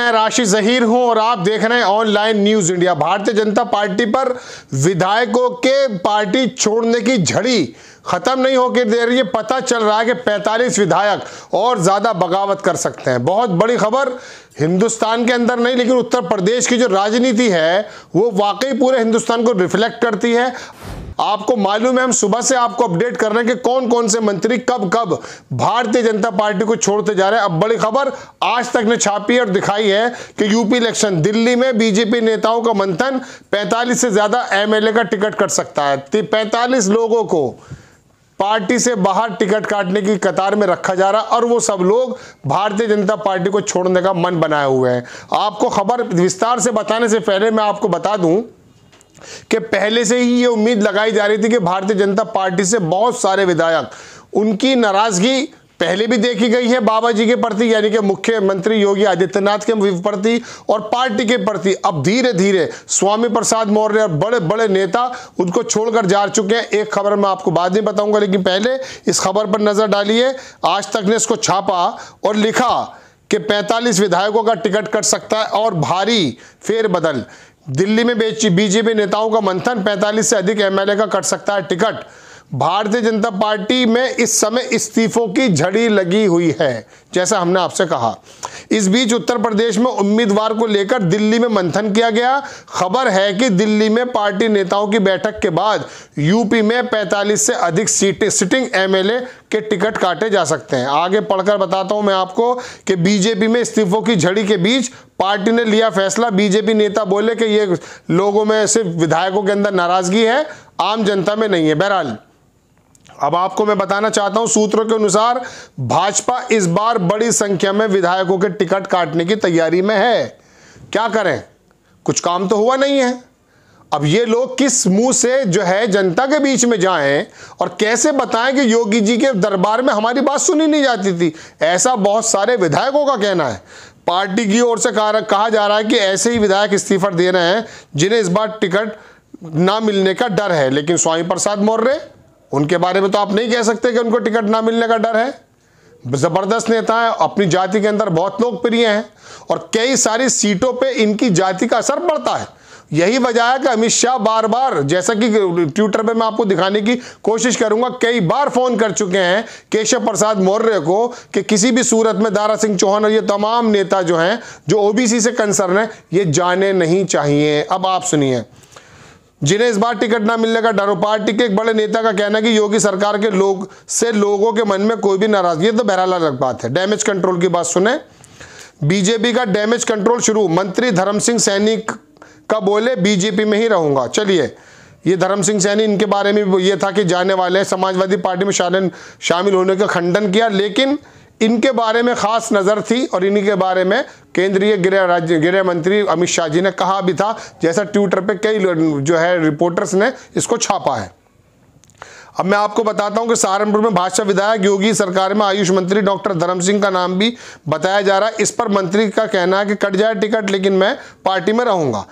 मैं राशि जहीर हूं और आप देख रहे हैं ऑनलाइन न्यूज इंडिया भारतीय जनता पार्टी पर विधायकों के पार्टी छोड़ने की झड़ी खत्म नहीं होकर दे रही है पता चल रहा है कि 45 विधायक और ज्यादा बगावत कर सकते हैं बहुत बड़ी खबर हिंदुस्तान के अंदर नहीं लेकिन उत्तर प्रदेश की जो राजनीति है वो वाकई पूरे हिंदुस्तान को रिफ्लेक्ट करती है आपको मालूम है हम सुबह से आपको अपडेट कर रहे हैं कि कौन कौन से मंत्री कब कब भारतीय जनता पार्टी को छोड़ते जा रहे हैं अब बड़ी खबर आज तक ने छापी और दिखाई है कि यूपी इलेक्शन दिल्ली में बीजेपी नेताओं का मंथन पैंतालीस से ज्यादा एमएलए का टिकट कट सकता है पैंतालीस लोगों को पार्टी से बाहर टिकट काटने की कतार में रखा जा रहा और वो सब लोग भारतीय जनता पार्टी को छोड़ने का मन बनाए हुए हैं आपको खबर विस्तार से बताने से पहले मैं आपको बता दूं कि पहले से ही ये उम्मीद लगाई जा रही थी कि भारतीय जनता पार्टी से बहुत सारे विधायक उनकी नाराज़गी पहले भी देखी गई है बाबा जी के प्रति यानी कि मुख्यमंत्री योगी आदित्यनाथ के प्रति और पार्टी के प्रति अब धीरे धीरे स्वामी प्रसाद मौर्य और बड़े बड़े नेता उनको छोड़कर जा चुके हैं एक खबर मैं आपको बाद में बताऊंगा लेकिन पहले इस खबर पर नजर डालिए आज तक ने इसको छापा और लिखा कि पैंतालीस विधायकों का टिकट कट सकता है और भारी फेरबदल दिल्ली में बीजेपी नेताओं का मंथन 45 से अधिक एमएलए का कट सकता है टिकट भारतीय जनता पार्टी में इस समय इस्तीफों की झड़ी लगी हुई है जैसा हमने आपसे कहा इस बीच उत्तर प्रदेश में उम्मीदवार को लेकर दिल्ली में मंथन किया गया खबर है कि दिल्ली में पार्टी नेताओं की बैठक के बाद यूपी में 45 से अधिक सीटें सिटिंग एमएलए के टिकट काटे जा सकते हैं आगे पढ़कर बताता हूं मैं आपको कि बीजेपी में इस्तीफों की झड़ी के बीच पार्टी ने लिया फैसला बीजेपी नेता बोले कि ये लोगों में सिर्फ विधायकों के अंदर नाराजगी है आम जनता में नहीं है बहरहाल अब आपको मैं बताना चाहता हूं सूत्रों के अनुसार भाजपा इस बार बड़ी संख्या में विधायकों के टिकट काटने की तैयारी में है क्या करें कुछ काम तो हुआ नहीं है अब ये लोग किस मुंह से जो है जनता के बीच में जाएं और कैसे बताएं कि योगी जी के दरबार में हमारी बात सुनी नहीं जाती थी ऐसा बहुत सारे विधायकों का कहना है पार्टी की ओर से कहा जा रहा है कि ऐसे ही विधायक इस्तीफा दे रहे हैं जिन्हें इस बार टिकट ना मिलने का डर है लेकिन स्वामी प्रसाद मौर्य उनके बारे में तो आप नहीं कह सकते कि उनको टिकट ना मिलने का डर है ज़बरदस्त नेता है अपनी जाति के अंदर बहुत लोकप्रिय हैं और कई सारी सीटों पे इनकी जाति का असर पड़ता है यही वजह है कि अमित शाह बार बार जैसा कि ट्विटर पे मैं आपको दिखाने की कोशिश करूंगा कई बार फोन कर चुके हैं केशव प्रसाद मौर्य को कि किसी भी सूरत में दारा सिंह चौहान और ये तमाम नेता जो हैं जो ओबीसी से कंसर्न है ये जाने नहीं चाहिए अब आप सुनिए जिन्हें इस बार टिकट ना मिलने का डर हो पार्टी के एक बड़े नेता का कहना है कि योगी सरकार के लोग से लोगों के मन में कोई भी नाराजगी तो बहरहाल अलग बात है डैमेज कंट्रोल की बात सुने बीजेपी का डैमेज कंट्रोल शुरू मंत्री धर्म सिंह सैनी का बोले बीजेपी में ही रहूंगा चलिए ये धर्म सिंह सैनी इनके बारे में ये था कि जाने वाले समाजवादी पार्टी में शामिल होने का खंडन किया लेकिन इनके बारे में खास नज़र थी और इन्हीं के बारे में केंद्रीय गृह राज्य गृह मंत्री अमित शाह जी ने कहा भी था जैसा ट्विटर पे कई जो है रिपोर्टर्स ने इसको छापा है अब मैं आपको बताता हूं कि सहारनपुर में भाजपा विधायक योगी सरकार में आयुष मंत्री डॉक्टर धर्म सिंह का नाम भी बताया जा रहा है इस पर मंत्री का कहना है कि कट जाए टिकट लेकिन मैं पार्टी में रहूंगा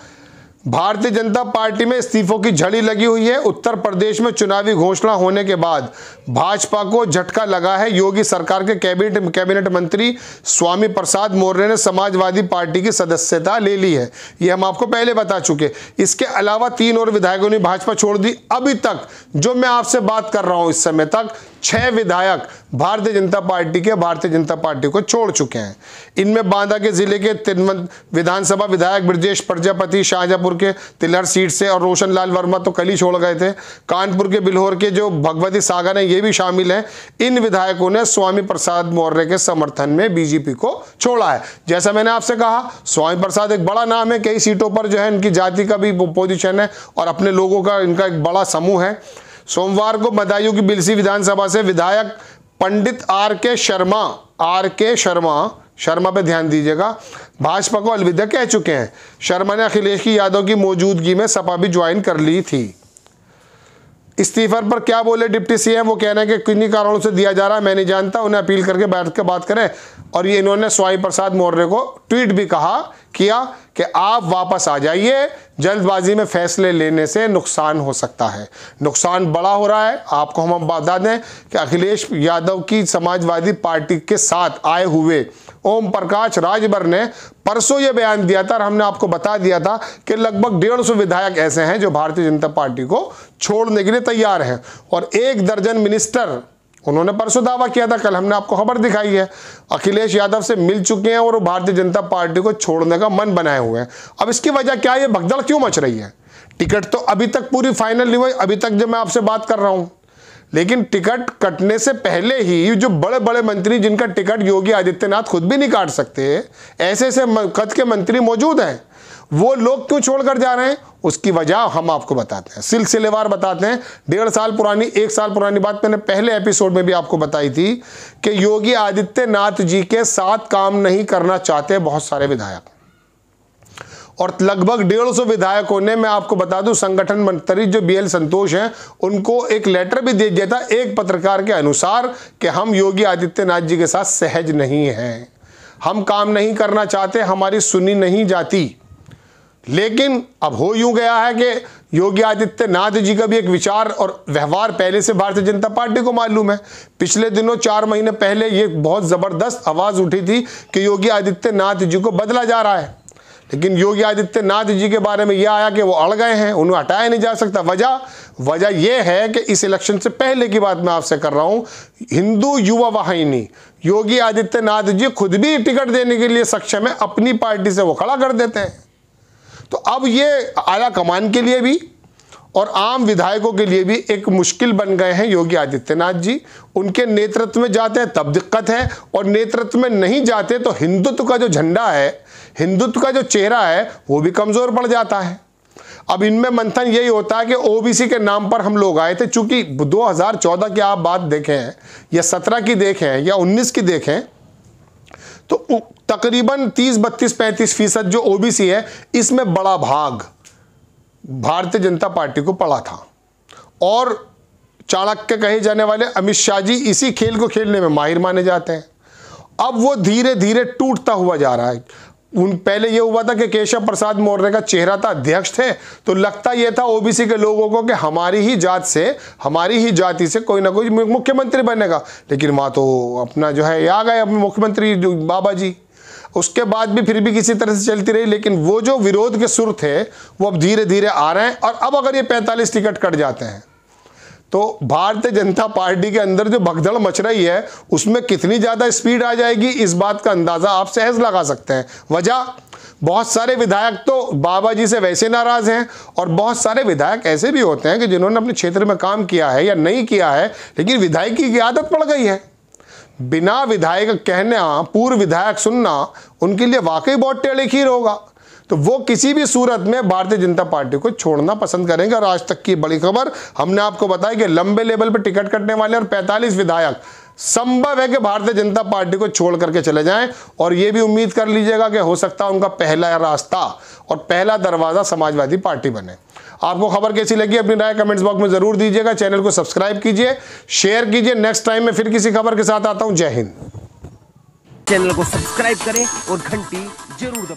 भारतीय जनता पार्टी में इस्तीफों की झड़ी लगी हुई है उत्तर प्रदेश में चुनावी घोषणा होने के बाद भाजपा को झटका लगा है योगी सरकार के कैबिनेट कैबिनेट मंत्री स्वामी प्रसाद मौर्य ने समाजवादी पार्टी की सदस्यता ले ली है ये हम आपको पहले बता चुके इसके अलावा तीन और विधायकों ने भाजपा छोड़ दी अभी तक जो मैं आपसे बात कर रहा हूं इस समय तक छह विधायक भारतीय जनता पार्टी के भारतीय जनता पार्टी को छोड़ चुके हैं इनमें बांदा के जिले के तिनमत विधानसभा विधायक ब्रजेश प्रजापति शाहजहापुर के तिलहर सीट से और रोशन लाल वर्मा तो कल ही छोड़ गए थे कानपुर के बिलहोर के जो भगवती सागर हैं ये भी शामिल हैं इन विधायकों ने स्वामी प्रसाद मौर्य के समर्थन में बीजेपी को छोड़ा है जैसा मैंने आपसे कहा स्वामी प्रसाद एक बड़ा नाम है कई सीटों पर जो है इनकी जाति का भी पोजिशन है और अपने लोगों का इनका एक बड़ा समूह है सोमवार को बदायूं की बिलसी विधानसभा से विधायक पंडित आर के शर्मा आर के शर्मा शर्मा पे ध्यान दीजिएगा भाजपा को अलविदा कह चुके हैं शर्मा ने अखिलेश की यादव की मौजूदगी में सपा भी ज्वाइन कर ली थी इस्तीफर पर क्या बोले डिप्टी सीएम वो कह रहे हैं कि किन्हीं कारणों से दिया जा रहा है मैं नहीं जानता उन्हें अपील करके बैठ कर बात करें और ये इन्होंने स्वामी प्रसाद मौर्य को ट्वीट भी कहा किया कि आप वापस आ जाइए जल्दबाजी में फैसले लेने से नुकसान हो सकता है नुकसान बड़ा हो रहा है आपको हम बता दें कि अखिलेश यादव की समाजवादी पार्टी के साथ आए हुए ओम प्रकाश राजभर ने परसों यह बयान दिया था और हमने आपको बता दिया था कि लगभग डेढ़ सौ विधायक ऐसे हैं जो भारतीय जनता पार्टी को छोड़ने के लिए तैयार हैं और एक दर्जन मिनिस्टर उन्होंने परसों दावा किया था कल हमने आपको खबर दिखाई है अखिलेश यादव से मिल चुके हैं और वो भारतीय जनता पार्टी को छोड़ने का मन बनाए हुए हैं अब इसकी वजह क्या है भगदड़ क्यों मच रही है टिकट तो अभी तक पूरी फाइनल नहीं हुई अभी तक जब मैं आपसे बात कर रहा हूँ लेकिन टिकट कटने से पहले ही जो बड़े बड़े मंत्री जिनका टिकट योगी आदित्यनाथ खुद भी नहीं काट सकते ऐसे ऐसे कद के मंत्री मौजूद हैं वो लोग क्यों छोड़कर जा रहे हैं उसकी वजह हम आपको बताते हैं सिलसिलेवार बताते हैं डेढ़ साल पुरानी एक साल पुरानी बात मैंने पहले एपिसोड में भी आपको बताई थी कि योगी आदित्यनाथ जी के साथ काम नहीं करना चाहते बहुत सारे विधायक और लगभग डेढ़ सौ विधायकों ने मैं आपको बता दूं संगठन मंत्री जो बी एल संतोष हैं उनको एक लेटर भी दे दिया था एक पत्रकार के अनुसार कि हम योगी आदित्यनाथ जी के साथ सहज नहीं हैं हम काम नहीं करना चाहते हमारी सुनी नहीं जाती लेकिन अब हो यूं गया है कि योगी आदित्यनाथ जी का भी एक विचार और व्यवहार पहले से भारतीय जनता पार्टी को मालूम है पिछले दिनों चार महीने पहले ये बहुत ज़बरदस्त आवाज़ उठी थी कि योगी आदित्यनाथ जी को बदला जा रहा है लेकिन योगी आदित्यनाथ जी के बारे में यह आया कि वो अड़ गए हैं उन्हें हटाया नहीं जा सकता वजह वजह यह है कि इस इलेक्शन से पहले की बात मैं आपसे कर रहा हूं हिंदू युवा वाहिनी योगी आदित्यनाथ जी खुद भी टिकट देने के लिए सक्षम है अपनी पार्टी से वो खड़ा कर देते हैं तो अब ये आला कमान के लिए भी और आम विधायकों के लिए भी एक मुश्किल बन गए हैं योगी आदित्यनाथ जी उनके नेतृत्व में जाते हैं तब दिक्कत है और नेतृत्व में नहीं जाते तो हिंदुत्व का जो झंडा है हिंदुत्व का जो चेहरा है वो भी कमज़ोर पड़ जाता है अब इनमें मंथन यही होता है कि ओबीसी के नाम पर हम लोग आए थे चूंकि 2014 की आप बात देखें या 17 की देखें या 19 की देखें तो तकरीबन 30 32 35 फीसद जो ओबीसी है इसमें बड़ा भाग भारतीय जनता पार्टी को पड़ा था और चाणक्य कहे जाने वाले अमित शाह जी इसी खेल को खेलने में माहिर माने जाते हैं अब वो धीरे धीरे टूटता हुआ जा रहा है उन पहले ये हुआ था कि केशव प्रसाद मौर्य का चेहरा था अध्यक्ष थे तो लगता यह था ओबीसी के लोगों को कि हमारी ही जात से हमारी ही जाति से कोई ना कोई मुख्यमंत्री बनेगा लेकिन वहाँ तो अपना जो है आ गए मुख्यमंत्री बाबा जी उसके बाद भी फिर भी किसी तरह से चलती रही लेकिन वो जो विरोध के सुर थे वो अब धीरे धीरे आ रहे हैं और अब अगर ये पैंतालीस टिकट कट जाते हैं तो भारतीय जनता पार्टी के अंदर जो भगदड़ मच रही है उसमें कितनी ज़्यादा स्पीड आ जाएगी इस बात का अंदाज़ा आप सहज लगा सकते हैं वजह बहुत सारे विधायक तो बाबा जी से वैसे नाराज़ हैं और बहुत सारे विधायक ऐसे भी होते हैं कि जिन्होंने अपने क्षेत्र में काम किया है या नहीं किया है लेकिन विधायकी की आदत पड़ गई है बिना विधायक कहना पूर्व विधायक सुनना उनके लिए वाकई बहुत टेढ़े खीर होगा तो वो किसी भी सूरत में भारतीय जनता पार्टी को छोड़ना पसंद करेंगे और आज तक की बड़ी खबर हमने आपको बताया कि लंबे लेवल पर टिकट कटने वाले और 45 विधायक संभव है कि भारतीय जनता पार्टी को छोड़ करके चले जाएं और ये भी उम्मीद कर लीजिएगा कि हो सकता है उनका पहला रास्ता और पहला दरवाज़ा समाजवादी पार्टी बने आपको खबर कैसी लगी अपनी राय कमेंट्स बॉक्स में ज़रूर दीजिएगा चैनल को सब्सक्राइब कीजिए शेयर कीजिए नेक्स्ट टाइम में फिर किसी खबर के साथ आता हूँ जय हिंद चैनल को सब्सक्राइब करें और घंटी जरूर